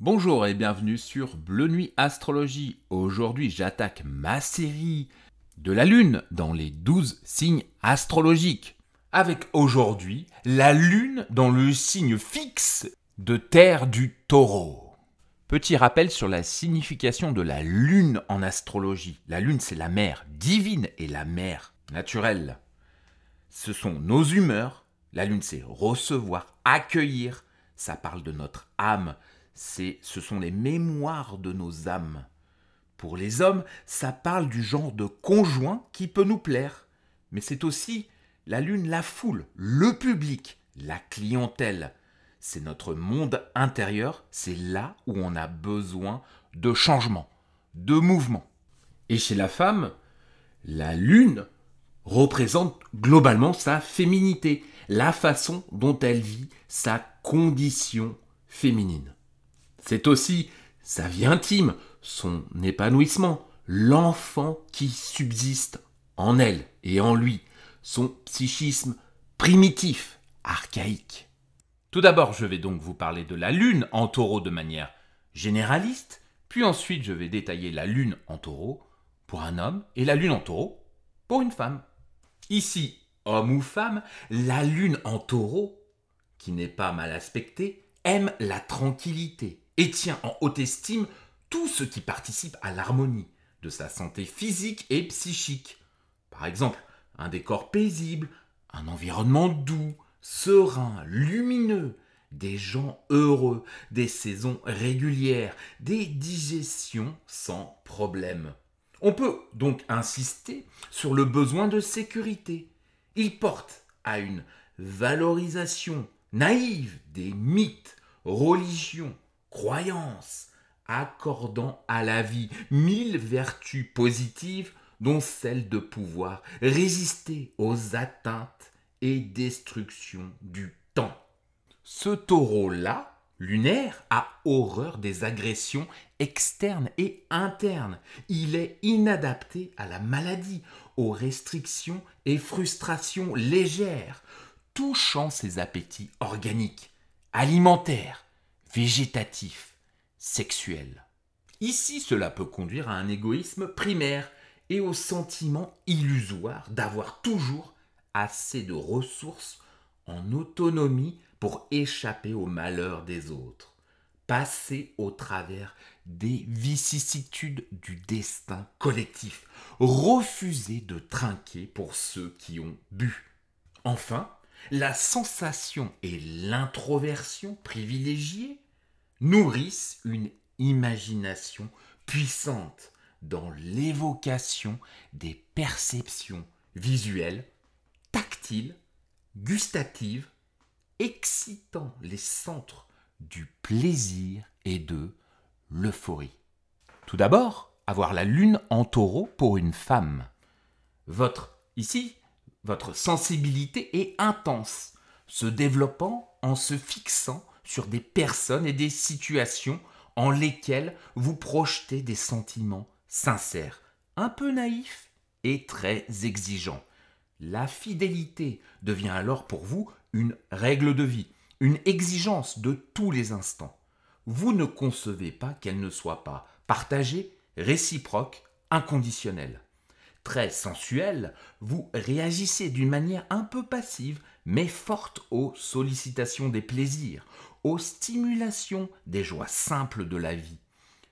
Bonjour et bienvenue sur Bleu Nuit Astrologie. Aujourd'hui, j'attaque ma série de la Lune dans les 12 signes astrologiques. Avec aujourd'hui la Lune dans le signe fixe de Terre du Taureau. Petit rappel sur la signification de la Lune en astrologie. La Lune, c'est la mer divine et la mer naturelle. Ce sont nos humeurs. La Lune, c'est recevoir, accueillir. Ça parle de notre âme, ce sont les mémoires de nos âmes. Pour les hommes, ça parle du genre de conjoint qui peut nous plaire. Mais c'est aussi la lune, la foule, le public, la clientèle. C'est notre monde intérieur, c'est là où on a besoin de changement, de mouvement. Et chez la femme, la lune représente globalement sa féminité, la façon dont elle vit sa condition féminine. C'est aussi sa vie intime, son épanouissement, l'enfant qui subsiste en elle et en lui, son psychisme primitif, archaïque. Tout d'abord, je vais donc vous parler de la Lune en taureau de manière généraliste, puis ensuite je vais détailler la Lune en taureau pour un homme et la Lune en taureau pour une femme. Ici, homme ou femme, la Lune en taureau, qui n'est pas mal aspectée, aime la tranquillité, et tient en haute estime tout ce qui participe à l'harmonie de sa santé physique et psychique. Par exemple, un décor paisible, un environnement doux, serein, lumineux, des gens heureux, des saisons régulières, des digestions sans problème. On peut donc insister sur le besoin de sécurité. Il porte à une valorisation naïve des mythes, religions, croyance, accordant à la vie mille vertus positives, dont celle de pouvoir résister aux atteintes et destructions du temps. Ce taureau-là, lunaire, a horreur des agressions externes et internes. Il est inadapté à la maladie, aux restrictions et frustrations légères, touchant ses appétits organiques, alimentaires, végétatif, sexuel. Ici, cela peut conduire à un égoïsme primaire et au sentiment illusoire d'avoir toujours assez de ressources en autonomie pour échapper au malheurs des autres, passer au travers des vicissitudes du destin collectif, refuser de trinquer pour ceux qui ont bu. Enfin, la sensation et l'introversion privilégiées nourrissent une imagination puissante dans l'évocation des perceptions visuelles, tactiles, gustatives, excitant les centres du plaisir et de l'euphorie. Tout d'abord, avoir la lune en taureau pour une femme. Votre, ici, votre sensibilité est intense, se développant en se fixant sur des personnes et des situations en lesquelles vous projetez des sentiments sincères, un peu naïfs et très exigeants. La fidélité devient alors pour vous une règle de vie, une exigence de tous les instants. Vous ne concevez pas qu'elle ne soit pas partagée, réciproque, inconditionnelle. Très sensuelle, vous réagissez d'une manière un peu passive, mais forte aux sollicitations des plaisirs, aux stimulations des joies simples de la vie.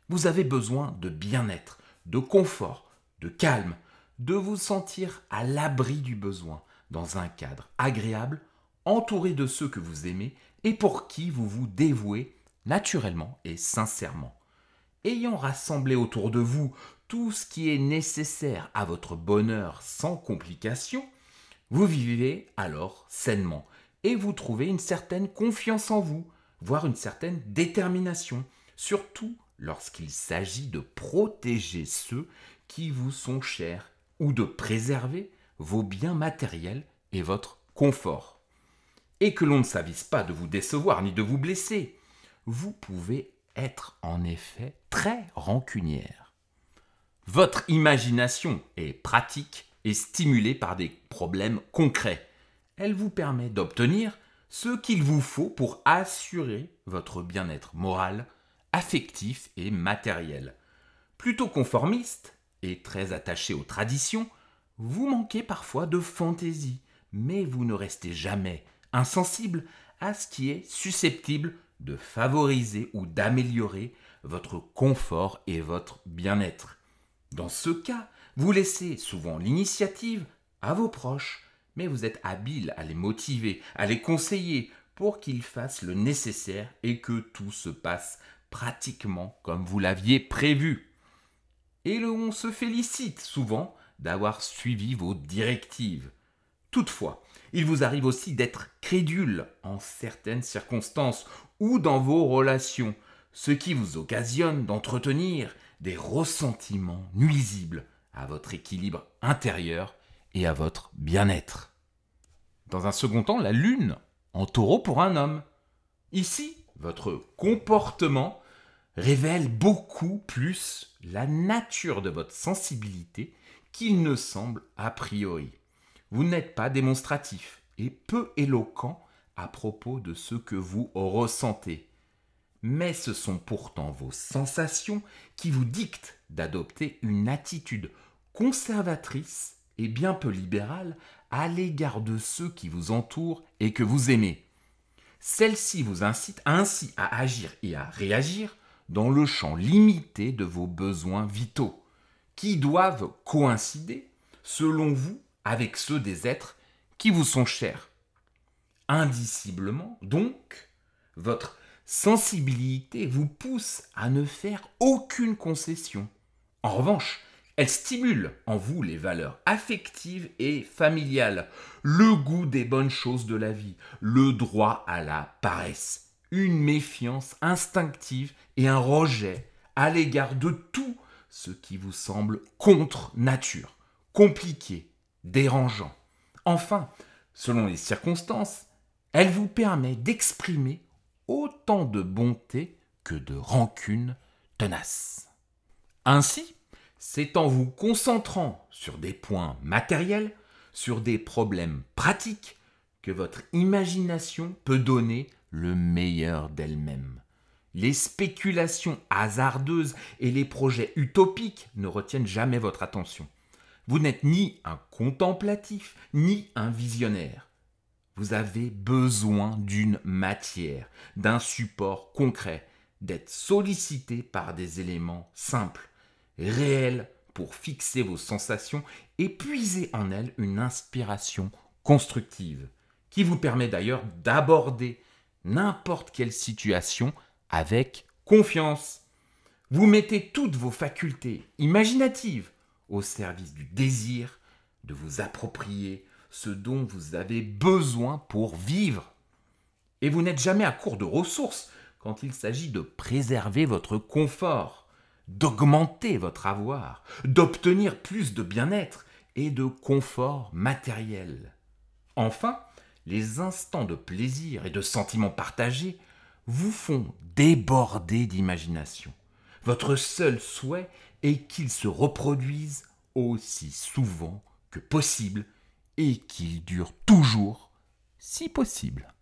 Vous avez besoin de bien-être, de confort, de calme, de vous sentir à l'abri du besoin, dans un cadre agréable, entouré de ceux que vous aimez et pour qui vous vous dévouez naturellement et sincèrement. Ayant rassemblé autour de vous tout ce qui est nécessaire à votre bonheur sans complication, vous vivez alors sainement et vous trouvez une certaine confiance en vous, voire une certaine détermination, surtout lorsqu'il s'agit de protéger ceux qui vous sont chers ou de préserver vos biens matériels et votre confort. Et que l'on ne s'avise pas de vous décevoir ni de vous blesser. Vous pouvez être en effet très rancunière. Votre imagination est pratique et stimulée par des problèmes concrets. Elle vous permet d'obtenir ce qu'il vous faut pour assurer votre bien-être moral, affectif et matériel. Plutôt conformiste et très attaché aux traditions, vous manquez parfois de fantaisie, mais vous ne restez jamais insensible à ce qui est susceptible de favoriser ou d'améliorer votre confort et votre bien-être. Dans ce cas, vous laissez souvent l'initiative à vos proches mais vous êtes habile à les motiver, à les conseiller pour qu'ils fassent le nécessaire et que tout se passe pratiquement comme vous l'aviez prévu. Et on se félicite souvent d'avoir suivi vos directives. Toutefois, il vous arrive aussi d'être crédule en certaines circonstances ou dans vos relations, ce qui vous occasionne d'entretenir des ressentiments nuisibles à votre équilibre intérieur et à votre bien-être. Dans un second temps, la lune en taureau pour un homme. Ici, votre comportement révèle beaucoup plus la nature de votre sensibilité qu'il ne semble a priori. Vous n'êtes pas démonstratif et peu éloquent à propos de ce que vous ressentez. Mais ce sont pourtant vos sensations qui vous dictent d'adopter une attitude conservatrice bien peu libérale à l'égard de ceux qui vous entourent et que vous aimez. Celle-ci vous incite ainsi à agir et à réagir dans le champ limité de vos besoins vitaux, qui doivent coïncider, selon vous, avec ceux des êtres qui vous sont chers. Indiciblement, donc, votre sensibilité vous pousse à ne faire aucune concession. En revanche, elle stimule en vous les valeurs affectives et familiales, le goût des bonnes choses de la vie, le droit à la paresse, une méfiance instinctive et un rejet à l'égard de tout ce qui vous semble contre nature, compliqué, dérangeant. Enfin, selon les circonstances, elle vous permet d'exprimer autant de bonté que de rancune tenace. Ainsi, c'est en vous concentrant sur des points matériels, sur des problèmes pratiques, que votre imagination peut donner le meilleur d'elle-même. Les spéculations hasardeuses et les projets utopiques ne retiennent jamais votre attention. Vous n'êtes ni un contemplatif, ni un visionnaire. Vous avez besoin d'une matière, d'un support concret, d'être sollicité par des éléments simples, réel pour fixer vos sensations et puiser en elles une inspiration constructive, qui vous permet d'ailleurs d'aborder n'importe quelle situation avec confiance. Vous mettez toutes vos facultés imaginatives au service du désir de vous approprier ce dont vous avez besoin pour vivre. Et vous n'êtes jamais à court de ressources quand il s'agit de préserver votre confort d'augmenter votre avoir, d'obtenir plus de bien-être et de confort matériel. Enfin, les instants de plaisir et de sentiments partagés vous font déborder d'imagination. Votre seul souhait est qu'ils se reproduisent aussi souvent que possible et qu'ils durent toujours si possible.